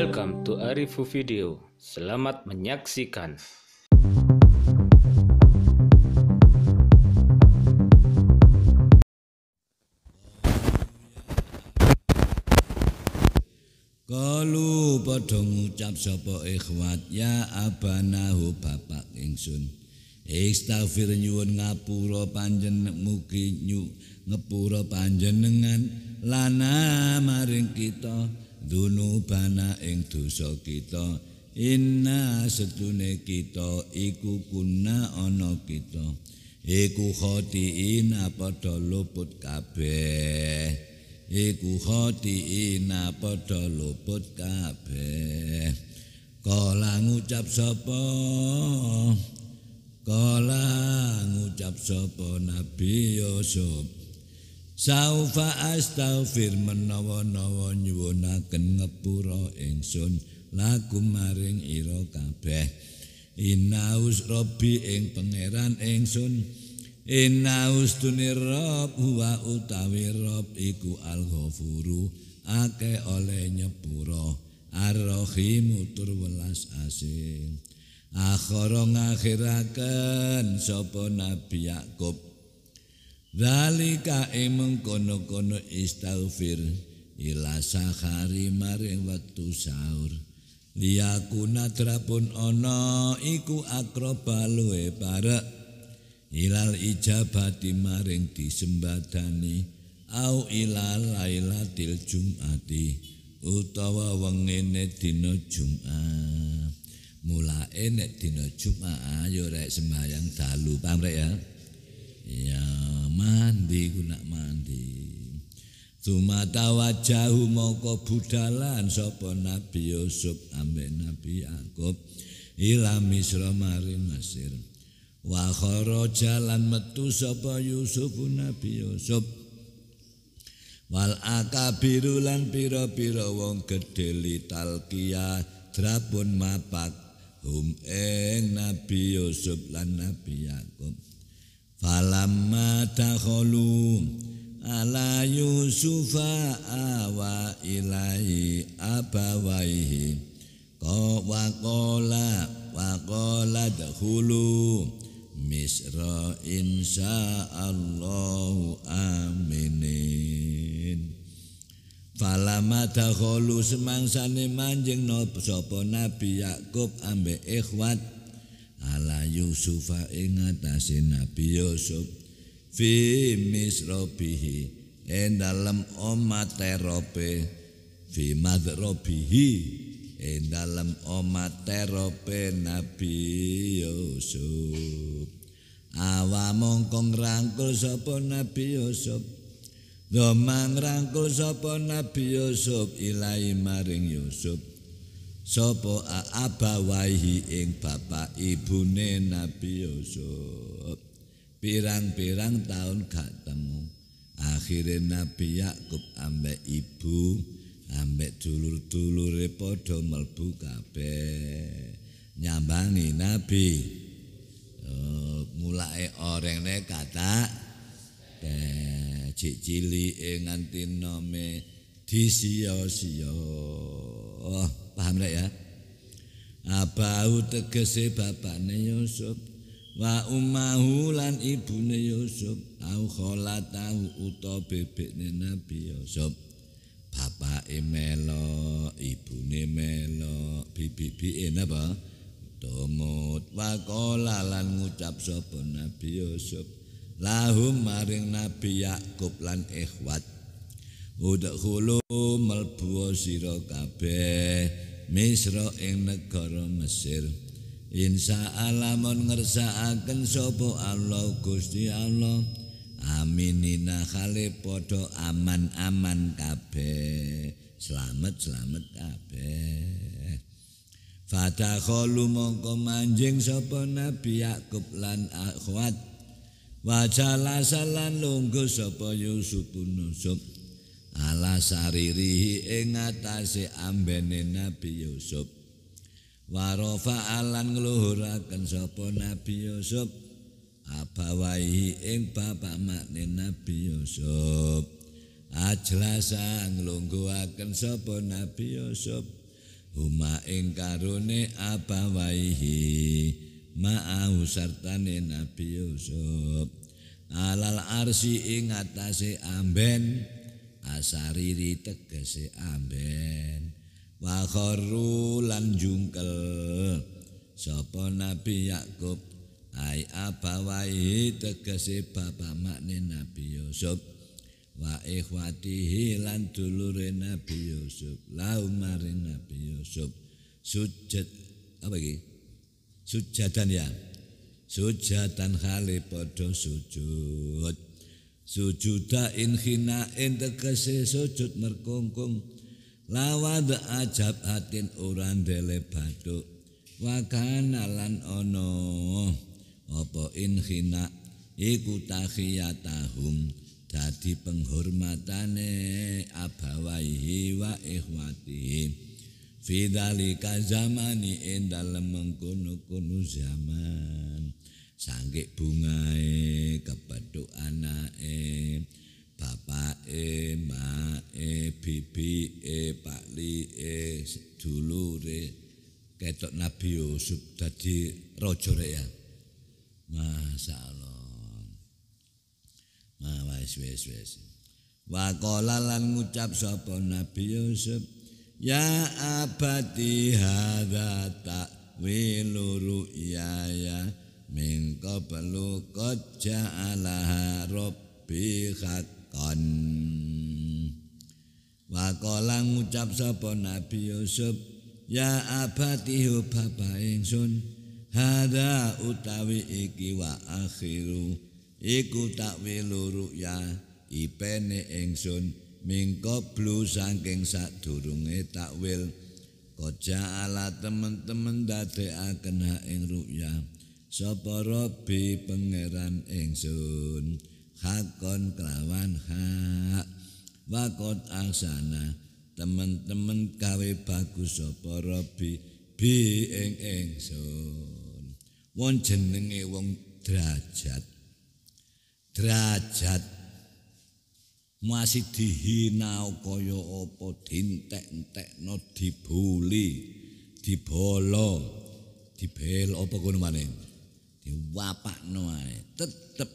Welcome to Arifu Video. Selamat menyaksikan. Kalu padha ngucap sapa ikhwat ya abanahu bapak ingsun. Istighfar nyuwun ngapura panjenengan mugi nyu ngepura panjenengan lana maring kita dunubana ing dosa kita inna setune kita iku kuna ana kita iku khotiina padha luput kabeh iku khotiina padha luput kabeh kala ngucap sapa kala ngucap sapa nabi ya sapa Saufa astaghfir menawa-nawa nyuwunaken ngepura ingsun lagu maring ira kabeh. Inaus Robbi ing pangeran ingsun. Inaus tunir Rob wa utawi Rob iku al ake oleh nyepura Ar-Rahim tur welas asih. Akhara ngakhiraken sapa Nabi Yakub Dalika emeng kono-kono istaghfir ila sahari maring waktu sahur. Liyaku nadrapun ana iku akroba luwe parek. Ilal ijabati maring disembadani. Au ilal lailatil jumati. Utawa wengene dino jumat. Mula enek dino jumat. Ayo rek sembahyang dalu. Pamrek ya. ya mandi ku nak mandi Tumata wajahu moko budalan sapa Nabi Yusuf ambe Nabi Yakub ila Misra mari Mesir. Wa jalan metu sapa Yusuf Nabi Yusuf. Wal akabiru lan pira-pira wong gedhe litalkia drapun mapak humeng Nabi Yusuf lan Nabi Yakub. Falamma takholu ala Yusufa awa ilaihi abawaihi Ko wakola wakola dahulu Misra Allah, aminin Falama semangsa semangsane manjing no sapa Nabi Yakub ambek ikhwat ala Yusufa ing atase Nabi Yusuf fi misrobihi ing dalem omate robe fi madrobihi ing dalem omate robe Nabi Yusuf awa mongkong rangkul sapa Nabi Yusuf Doman rangkul sapa Nabi Yusuf ilahi maring Yusuf sapa abawaihi ing bapak ibune Nabi Yusuf pirang-pirang tahun gak temu akhire Nabi Yakub ambek ibu ambek dulur-dulure padha mlebu kabeh nyambangi Nabi uh, oh, mulai orangnya kata eh, cek cili e nganti nome disio-sio oh. paham rek ya abau ah, tegese bapakne Yusuf wa ummahu lan ibune Yusuf au kholatahu uta bebekne Nabi Yusuf bapak e melo ibune melo bibi-bibi napa tumut wa qala lan ngucap sapa Nabi Yusuf lahum maring Nabi Yakub lan ikhwat Udhulu melbu sira kabeh misra ing negara Mesir. Insa alamun ngersakaken sapa Allah Gusti Allah. Aminina khale padha aman-aman kabeh. Selamat selamat kabeh. Fatakhalu mongko manjing sapa Nabi Yakub lan akhwat. Wajalasa lan lungguh sapa Yusuf bin ala saririhi ing atase ambene Nabi Yusuf warofa rafa'alan ngluhuraken sapa Nabi Yusuf abawahi ing bapak makne Nabi Yusuf ajlasa nglungguhaken sapa Nabi Yusuf huma ing karone abawaihi ma'au sartane Nabi Yusuf alal arsi ing atase ambene asariri tegese amben wa kharru lan jungkel sapa nabi yakub ai abawahi tegese bapak makne nabi yusuf wa ikhwatihi lan dulure nabi yusuf laumare nabi yusuf sujud apa iki sujatan ya sujatan hale padha sujud sujuda inkhinain tegese sujud merkungkung lawad ajab hatin uran dele bathuk wakana lan ono apa inkhina iku tahiyatahum dadi penghormatane abawaihi wa ikhwati, fidalika zamani in dalem mengkunu-kunu zaman Sangke bungae bibi e pak mae e, dulu re, ketok Nabi Yusuf dadi rojo re ya masa Allah nah, wes wes wes wes, Waqala lan ngucap sapa Nabi Yusuf Ya abati hadza ta'wilu ru'yaya min qablu qad ja'alaha rabbi haqqan wa qala ngucap sapa nabi yusuf ya abati hu bapa ingsun hadza utawi iki wa akhiru iku takwil ru'ya ipene ingsun min qablu saking sadurunge takwil qad ala teman-teman dadekaken ing ru'ya sapa robi pangeran ingsun hakon kelawan hak wakot Angsana, teman-teman kawe bagus sapa robi bi ing engsun wong jenenge wong derajat derajat masih dihina kaya apa dintek-entekno dibuli dibolo dibel apa kono maning diwapakno ae tetep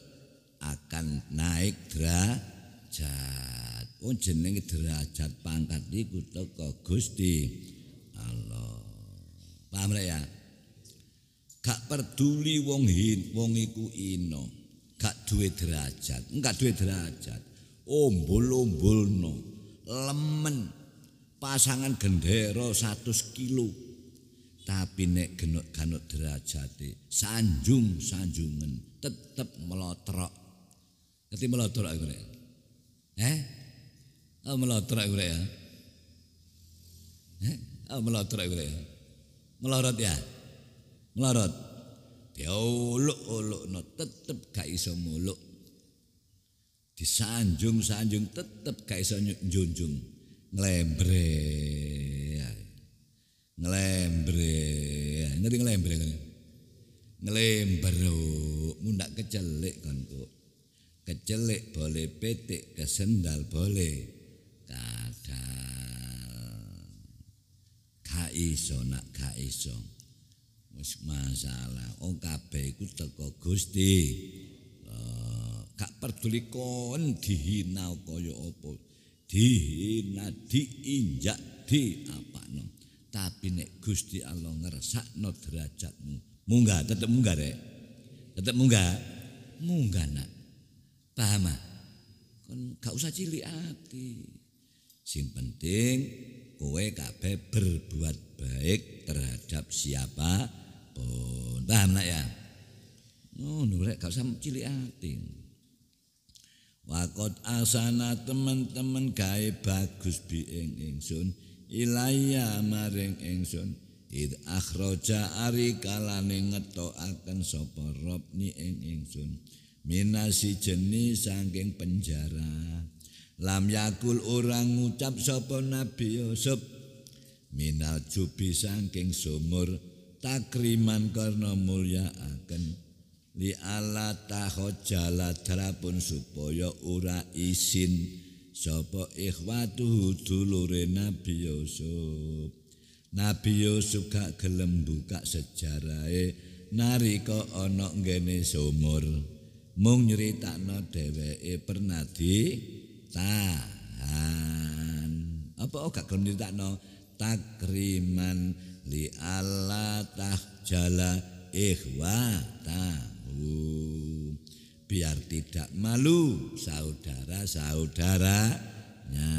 akan naik derajat oh jenenge derajat pangkat iku teko Gusti Allah paham ra ya gak peduli wong hin wong iku ino gak duwe derajat enggak duwe derajat ombol-ombolno lemen pasangan gendera 100 kilo tapi nek genut ganut di sanjung sanjungan tetep melotrok ngerti melotrok gue. eh oh, melotrok gue ya eh oh, melotrok gue ya melorot ya melorot uluk no tetep gak iso muluk Di sanjung sanjung tetep gak iso junjung. nglembreng ngelembre ngeri ngelembre kan ngelembre mundak kecelik kan kok kecelik boleh petik kesendal boleh kadal kaiso nak kaiso wis masalah oh kabeh iku teko Gusti gak peduli dihina kaya apa dihina diinjak di apa no. Tapi nek Gusti Allah ngersakno derajatmu, munggah tetep munggah rek. Tetep munggah. Munggah nak. Paham ah? Kon gak usah cilik ati. Sing penting kowe kabeh berbuat baik terhadap siapa pun. Paham nak ya? Ngono rek gak usah cilik ati. Wakot asana teman-teman gawe bagus bi ing ingsun. ilaya maring Engsun id akhroja ari kalane ngetokaken sapa robni ing ingsun minasi jenis saking penjara lam yakul orang ngucap sapa nabi Yusuf minal jubi saking sumur takriman karna mulia akan li ala tahojala pun supaya ora isin sapa ikhwatuhu dulure Nabi Yusuf. Nabi Yusuf gak gelem buka sejarahe narika ana ngene sumur. Mung nyritakno dheweke pernah ditahan. Apa gak gelem nyritakno takriman li Allah tahjala ikhwatahu. biar tidak malu saudara-saudaranya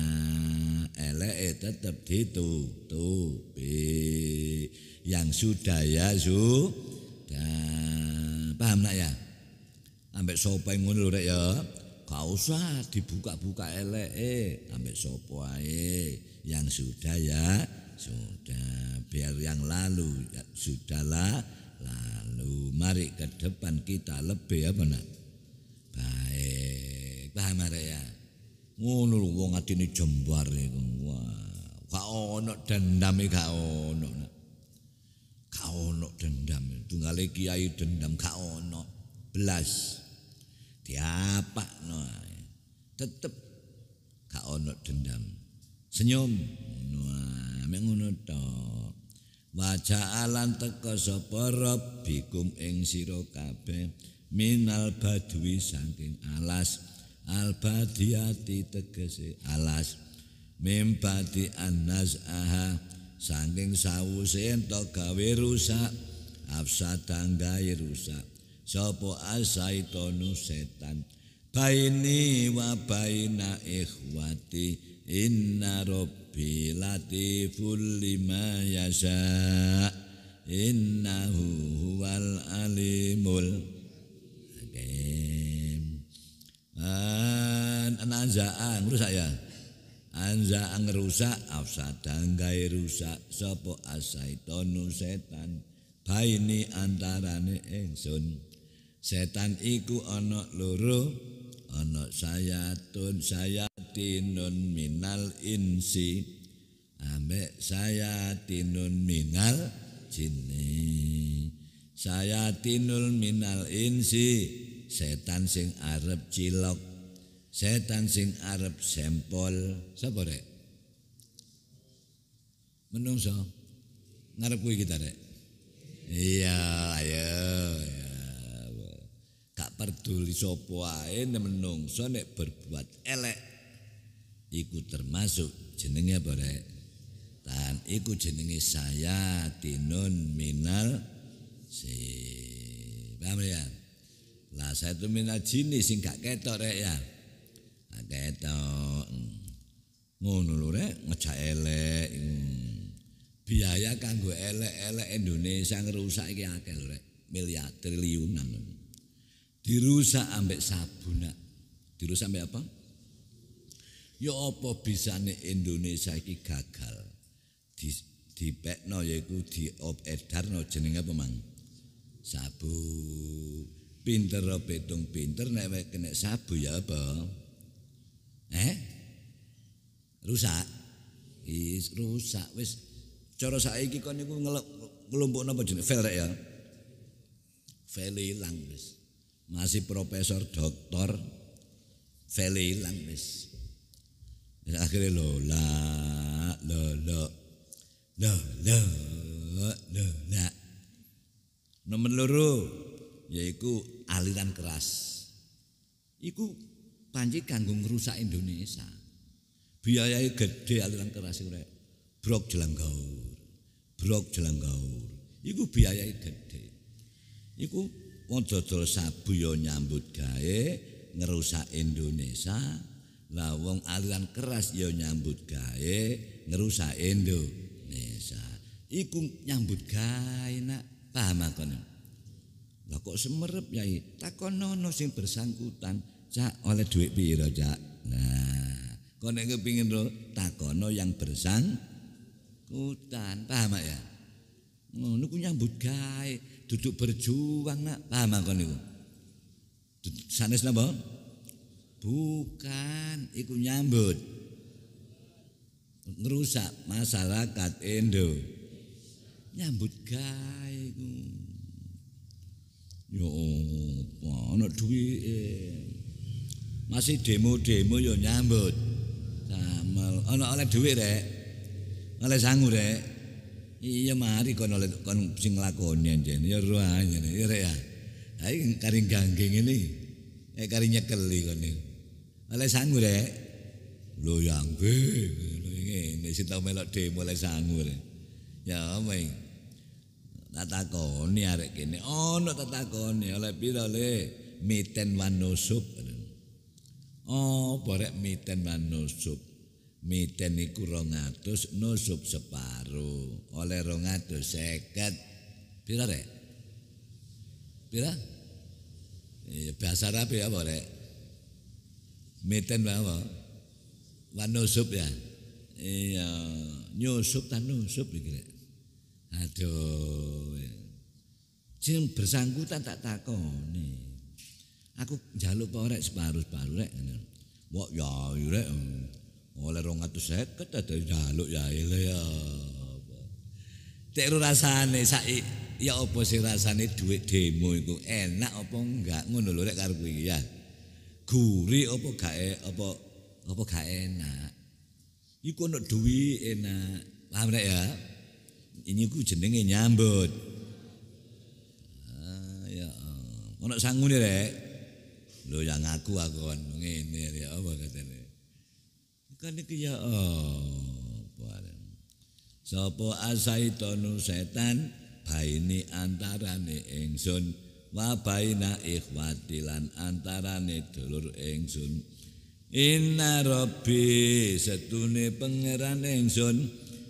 elek tetap ditutupi yang sudah ya su dan paham nak ya ambek sopai ngono ya gak usah dibuka-buka elek eh ambek sopai yang sudah ya sudah biar yang lalu ya, sudahlah lalu mari ke depan kita lebih apa nak baik paham arek ya ngono lho wong atine jembar iku wah gak ono dendam e, gak ono gak ono dendam e. tunggale kiai dendam gak ono belas diapa no tetep gak ono dendam senyum ngono ame ngono to wajah alan teko sapa rabbikum ing sira kabeh minal badwi saking alas albadiati tegese alas mimpati annas aha saking sawuse ento gawe rusak afsadangga rusak sapa asaitonu setan baini wa baina ikhwati inna rabbi latiful lima innahu huwal alimul Bismillahirrahmanirrahim. An anzaan rusak ya. Anzaan ngerusak afsadang gay rusak asai tonu setan baini antarane ingsun. Setan iku ono loro ana sayatun sayatinun minal insi ambek sayatinun minal jinni sayatinul minal insi setan sing arep cilok setan sing arep sempol sapa rek menungso ngarep kuwi kita rek iya ayo ya gak peduli sapa ae menungso nek berbuat elek iku termasuk jenenge apa rek dan iku jenenge saya dinun minal si paham Lah saya tuh minal jini sing gak ketok rek ya. Gak ketok. Hmm. Ngono lho rek, ngejak elek. Hmm. Biaya kanggo elek-elek Indonesia ngerusak iki akeh rek, miliar triliunan. Lho. Dirusak ambek sabun nak. Dirusak ambek apa? Ya apa bisane Indonesia iki gagal. Di dipekno yaiku diopedarno jenenge apa mang? Sabun. pinter petung pinter nek kena sabu ya apa eh rusak is rusak wis cara saiki kon niku ngelompok napa jeneng fail ya fail ilang wis masih profesor doktor fail lang, wis akhirnya lo la lo lo lo lo nomor loro yaitu aliran keras. Iku panci kanggo ngerusak Indonesia. biaya e gede aliran keras itu Brok jelanggaur. Brok jelanggaur. Iku biaya e gede. Iku wong dodol sabu yo ya nyambut gawe ngerusak Indonesia. Lah wong aliran keras yo ya nyambut gawe ngerusak Indonesia. Iku nyambut gawe nak paham nih kok semerep yai iya. takon nono sing bersangkutan cak oleh duit piro cak nah kau nengke pingin lo takono yang bersangkutan paham ya ngono ku nyambut duduk berjuang nak paham kau niku sanes napa bukan iku nyambut ngerusak masyarakat Indo nyambut gay Ya apa ana duwite. Eh, masih demo-demo ya nyambut. Samel ana oleh dhuwit rek. Oleh sangu rek. Iya mari kon kon sing nglakoni anjen ya ruangan ya rek ya. Ha iki kari gangge ngene. Eh kari nyekel iki kon. Oleh sangu rek. Lho yang ge ngene sing tau melok demo oleh sangu rek. Ya apa tak koni arek kene no tak koni oleh pira le miten manusuk oh borek miten manusuk miten iku rongatus nusuk separuh oleh seket. pira rek pira iya, ya bahasa rapi ya borek miten apa manusuk ya iya nyusuk tan nusup Aduh. Jin bersangkutan tak takoni. Aku njaluk apa rek separuh-separuh rek. Wah, ya rek. Oleh 250 ada njaluk ya ile ya. Tekro rasane sak ya apa sih rasane duit demo itu enak apa enggak ngono lho rek karo kuwi ya. Gurih apa gak e- apa apa gak enak. Iku ono duwi enak. Paham rek ya? ini ku jenenge nyambut ah, ya eh, ono sangune rek lho ya ngaku aku kon ngene ya apa katene kan iki ya apa Sopo asaitonu setan baini antarane ingsun wa baina ikhwati lan antarane dulur ingsun inna rabbi setune pangeran ingsun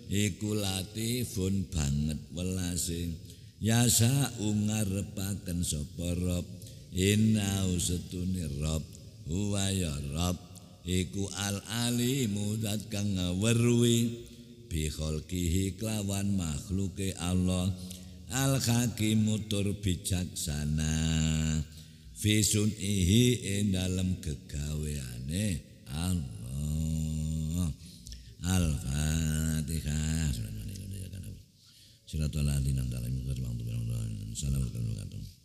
iku latifun banget welase yasa ngarepaken sapa rob inna rob huwa ya rob iku al alimu zat kang ngawerwi bi kholqihi kelawan makhluke Allah al hakim tur bijaksana fi sunihi ing dalem kegaweane Allah al fatihah surat al-fatihah surat al-fatihah